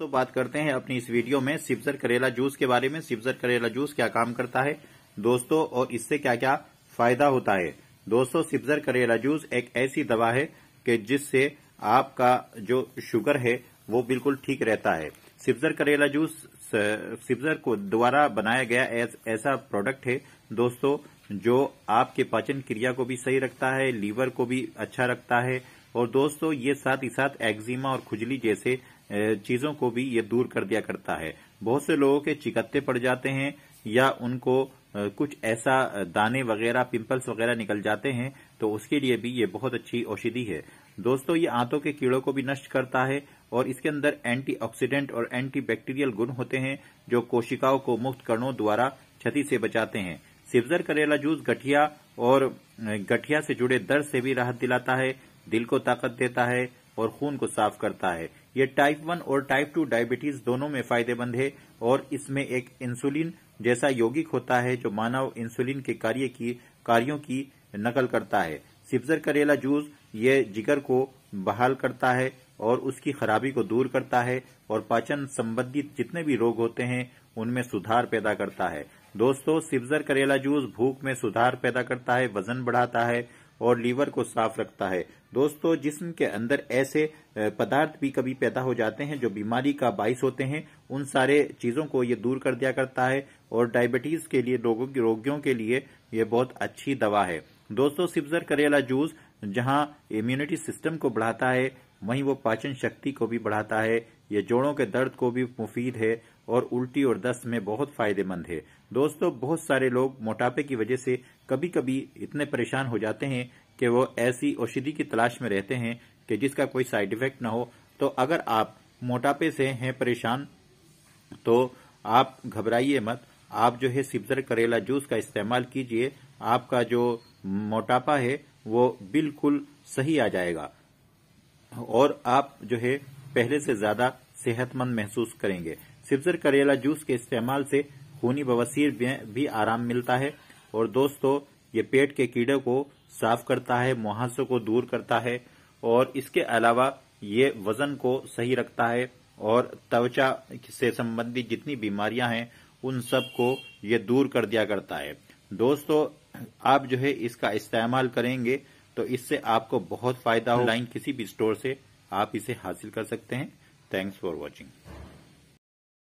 तो बात करते हैं अपनी इस वीडियो में सिप्जर करेला जूस के बारे में सिप्जर करेला जूस क्या काम करता है दोस्तों और इससे क्या क्या फायदा होता है दोस्तों सिप्जर करेला जूस एक ऐसी दवा है कि जिससे आपका जो शुगर है वो बिल्कुल ठीक रहता है सिप्जर करेला जूस सिप्जर को द्वारा बनाया गया ऐस, ऐसा प्रोडक्ट है दोस्तों जो आपके पाचन क्रिया को भी सही रखता है लीवर को भी अच्छा रखता है और दोस्तों ये साथ ही साथ एक्जिमा और खुजली जैसे चीजों को भी ये दूर कर दिया करता है बहुत से लोगों के चिकत्ते पड़ जाते हैं या उनको कुछ ऐसा दाने वगैरह पिंपल्स वगैरह निकल जाते हैं तो उसके लिए भी ये बहुत अच्छी औषधि है दोस्तों ये आंतों के कीड़ों को भी नष्ट करता है और इसके अंदर एंटीऑक्सीडेंट और एंटीबैक्टीरियल गुण होते हैं जो कोशिकाओं को मुक्त कणों द्वारा क्षति से बचाते हैं सिवजर करेला जूस गठिया और गठिया से जुड़े दर्द से भी राहत दिलाता है दिल को ताकत देता है और खून को साफ करता है ये टाइप वन और टाइप टू डायबिटीज दोनों में फायदेमंद है और इसमें एक इंसुलिन जैसा यौगिक होता है जो मानव इंसुलिन के कार्य की कार्यों की नकल करता है सिप्जर करेला जूस ये जिगर को बहाल करता है और उसकी खराबी को दूर करता है और पाचन संबंधित जितने भी रोग होते हैं उनमें सुधार पैदा करता है दोस्तों सिप्जर करेला जूस भूख में सुधार पैदा करता है वजन बढ़ाता है और लीवर को साफ रखता है दोस्तों जिस्म के अंदर ऐसे पदार्थ भी कभी पैदा हो जाते हैं जो बीमारी का बायस होते हैं उन सारे चीजों को ये दूर कर दिया करता है और डायबिटीज के लिए रोगियों के लिए ये बहुत अच्छी दवा है दोस्तों सिब्जर करेला जूस जहां इम्यूनिटी सिस्टम को बढ़ाता है वहीं वो पाचन शक्ति को भी बढ़ाता है ये जोड़ों के दर्द को भी मुफीद है और उल्टी और दस्त में बहुत फायदेमंद है दोस्तों बहुत सारे लोग मोटापे की वजह से कभी कभी इतने परेशान हो जाते हैं कि वो ऐसी औषधि की तलाश में रहते हैं कि जिसका कोई साइड इफेक्ट ना हो तो अगर आप मोटापे से हैं परेशान तो आप घबराइए मत आप जो है सिब्जर करेला जूस का इस्तेमाल कीजिए आपका जो मोटापा है वो बिल्कुल सही आ जाएगा और आप जो है पहले से ज्यादा सेहतमंद महसूस करेंगे सिब्जर करेला जूस के इस्तेमाल से खूनी बवसीर भी आराम मिलता है और दोस्तों ये पेट के कीड़े को साफ करता है मुहासों को दूर करता है और इसके अलावा ये वजन को सही रखता है और त्वचा से संबंधित जितनी बीमारियां हैं उन सब को ये दूर कर दिया करता है दोस्तों आप जो है इसका इस्तेमाल करेंगे तो इससे आपको बहुत फायदा हो लाइन किसी भी स्टोर से आप इसे हासिल कर सकते हैं थैंक्स फॉर वॉचिंग